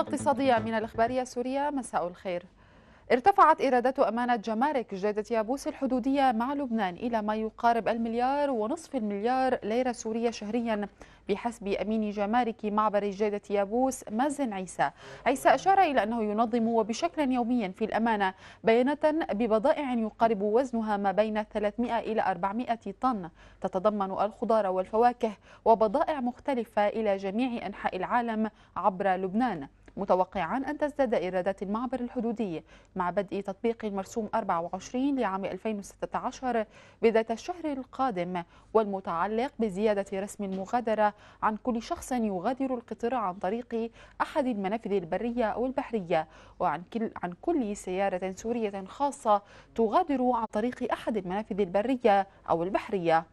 الاقتصادية من الإخبارية سوريا مساء الخير ارتفعت إيرادات أمانة جمارك جادة يابوس الحدودية مع لبنان إلى ما يقارب المليار ونصف المليار ليرة سورية شهريا بحسب أمين جمارك معبر جادة يابوس مازن عيسى عيسى أشار إلى أنه ينظم وبشكل يومي في الأمانة بيانة ببضائع يقارب وزنها ما بين 300 إلى 400 طن تتضمن الخضار والفواكه وبضائع مختلفة إلى جميع أنحاء العالم عبر لبنان متوقعا أن تزداد إيرادات المعبر الحدودي مع بدء تطبيق المرسوم 24 لعام 2016 بداية الشهر القادم والمتعلق بزيادة رسم المغادرة عن كل شخص يغادر القطار عن طريق أحد المنافذ البرية أو البحرية وعن كل, عن كل سيارة سورية خاصة تغادر عن طريق أحد المنافذ البرية أو البحرية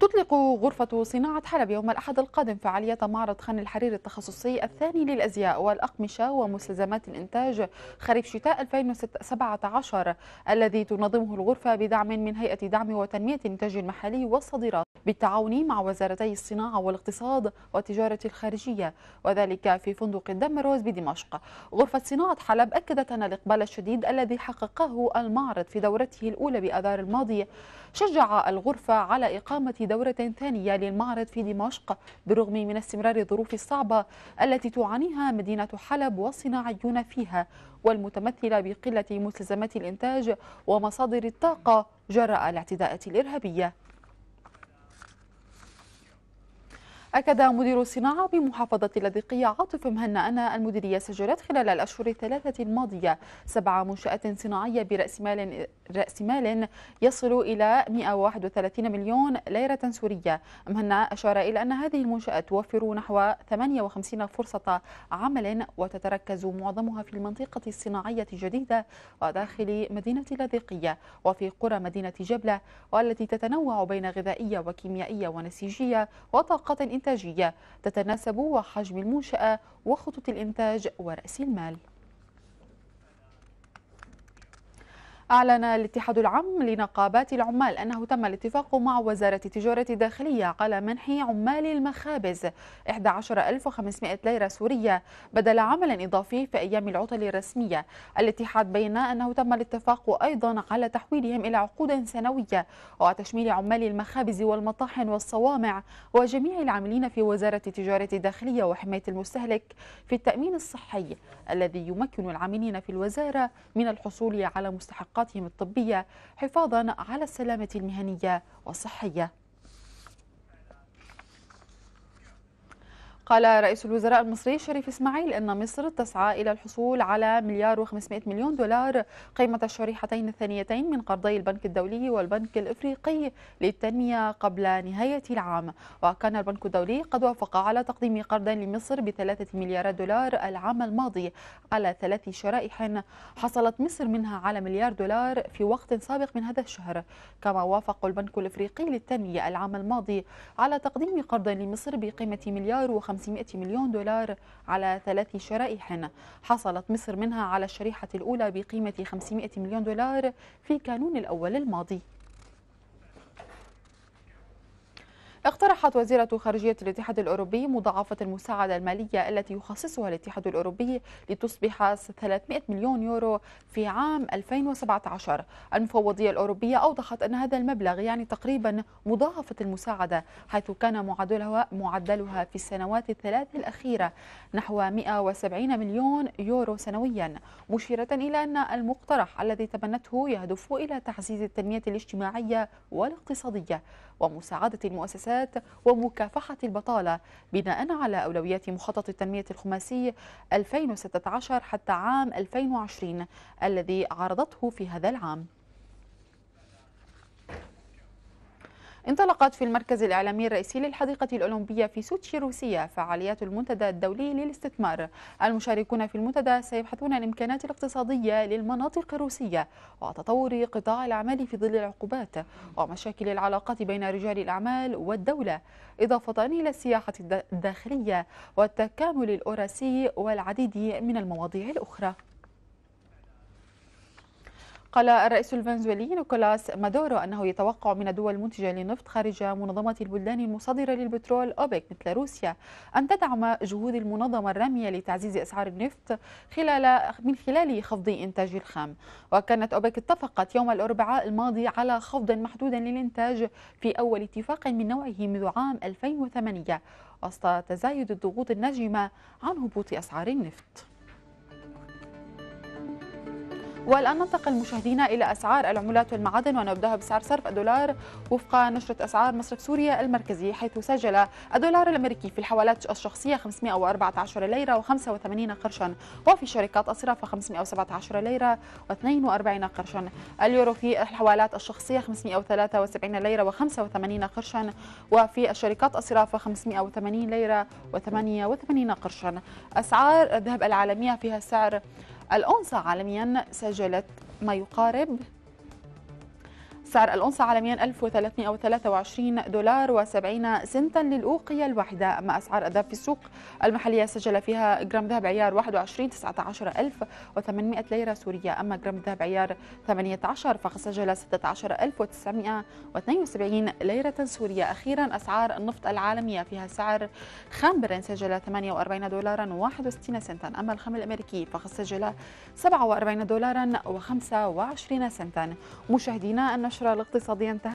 تطلق غرفة صناعة حلب يوم الأحد القادم فعالية معرض خان الحرير التخصصي الثاني للأزياء والأقمشة ومستلزمات الإنتاج خريف شتاء 2017 الذي تنظمه الغرفة بدعم من هيئة دعم وتنمية الإنتاج المحلي والصادرات بالتعاون مع وزارتي الصناعة والاقتصاد والتجارة الخارجية وذلك في فندق الدمروز بدمشق غرفة صناعة حلب أكدت أن الإقبال الشديد الذي حققه المعرض في دورته الأولى بأذار الماضي شجع الغرفة على إقامة دورة ثانية للمعرض في دمشق بالرغم من استمرار الظروف الصعبة التي تعانيها مدينة حلب والصناعيون فيها والمتمثلة بقلة مستلزمات الإنتاج ومصادر الطاقة جراء الاعتداءات الإرهابية أكد مدير الصناعة بمحافظة اللاذقية عاطف مهنا أن المديرية سجلت خلال الأشهر الثلاثة الماضية سبع منشآت صناعية برأس مال رأس مال يصل إلى 131 مليون ليرة سورية. مهنا أشار إلى أن هذه المنشآت توفر نحو 58 فرصة عمل وتتركز معظمها في المنطقة الصناعية الجديدة وداخل مدينة اللاذقية وفي قرى مدينة جبلة والتي تتنوع بين غذائية وكيميائية ونسيجية وطاقة الإنتاجية تتناسب وحجم المنشأة وخطوط الإنتاج ورأس المال أعلن الاتحاد العام لنقابات العمال أنه تم الاتفاق مع وزارة التجارة الداخلية على منح عمال المخابز 11500 ليرة سورية بدل عمل إضافي في أيام العطل الرسمية الاتحاد بين أنه تم الاتفاق أيضا على تحويلهم إلى عقود سنوية وتشميل عمال المخابز والمطاحن والصوامع وجميع العاملين في وزارة التجارة الداخلية وحماية المستهلك في التأمين الصحي الذي يمكن العاملين في الوزارة من الحصول على مستحقات خدماتهم الطبية حفاظا على السلامة المهنية والصحية قال رئيس الوزراء المصري شريف إسماعيل أن مصر تسعى إلى الحصول على مليار و500 مليون دولار قيمة الشريحتين الثانيتين من قرضي البنك الدولي والبنك الإفريقي للتنمية قبل نهاية العام وكان البنك الدولي قد وافق على تقديم قرض لمصر بثلاثة مليارات دولار العام الماضي على ثلاث شرائح حصلت مصر منها على مليار دولار في وقت سابق من هذا الشهر كما وافق البنك الإفريقي للتنمية العام الماضي على تقديم قرض لمصر بقيمة مليار و 500 مليون دولار على ثلاث شرائح حصلت مصر منها على الشريحة الأولى بقيمة 500 مليون دولار في كانون الأول الماضي اقترحت وزيرة خارجية الاتحاد الأوروبي مضاعفة المساعدة المالية التي يخصصها الاتحاد الأوروبي لتصبح 300 مليون يورو في عام 2017 المفوضية الأوروبية أوضحت أن هذا المبلغ يعني تقريبا مضاعفة المساعدة حيث كان معدلها, معدلها في السنوات الثلاث الأخيرة نحو 170 مليون يورو سنويا مشيرة إلى أن المقترح الذي تبنته يهدف إلى تعزيز التنمية الاجتماعية والاقتصادية ومساعدة المؤسسات الشبهات ومكافحة البطالة بناء على أولويات مخطط التنمية الخماسي 2016 حتى عام 2020 الذي عرضته في هذا العام انطلقت في المركز الإعلامي الرئيسي للحديقة الأولمبية في سوتشي روسيا فعاليات المنتدى الدولي للاستثمار المشاركون في المنتدى سيبحثون عن الإمكانات الاقتصادية للمناطق الروسية وتطور قطاع الأعمال في ظل العقوبات ومشاكل العلاقات بين رجال الأعمال والدولة إضافة إلى السياحة الداخلية والتكامل الأوراسي والعديد من المواضيع الأخرى قال الرئيس الفنزويلي نيكولاس مادورو أنه يتوقع من الدول المنتجة للنفط خارج منظمة البلدان المصدرة للبترول أوبك مثل روسيا أن تدعم جهود المنظمة الرامية لتعزيز أسعار النفط خلال من خلال خفض إنتاج الخام وكانت أوبك اتفقت يوم الأربعاء الماضي على خفض محدود للإنتاج في أول اتفاق من نوعه منذ عام 2008 وسط تزايد الضغوط الناجمة عن هبوط أسعار النفط والآن ننتقل مشاهدينا إلى أسعار العملات والمعادن ونبدأها بسعر صرف الدولار وفق نشرة أسعار مصرف سوريا المركزي حيث سجل الدولار الأمريكي في الحوالات الشخصية 514 ليرة و85 قرشا وفي شركات الصرافة 517 ليرة و42 قرشا اليورو في الحوالات الشخصية 573 ليرة و85 قرشا وفي الشركات الصرافة 580 ليرة و88 قرشا أسعار الذهب العالمية فيها سعر الأنثى عالميا سجلت ما يقارب سعر الأونصة عالميا 1323 دولار و70 سنتا للأوقية الواحدة أما أسعار الذهب في السوق المحلية سجل فيها جرام ذهب عيار 21 19800 ليرة سورية أما جرام ذهب عيار 18 فقد سجل 16972 ليرة سورية أخيرا أسعار النفط العالمية فيها سعر خام برن سجل 48 دولارا و61 سنتا أما الخام الأمريكي فقد سجل 47 دولارا و25 سنتا مشاهدينا النشر النشرة الاقتصادية انتهت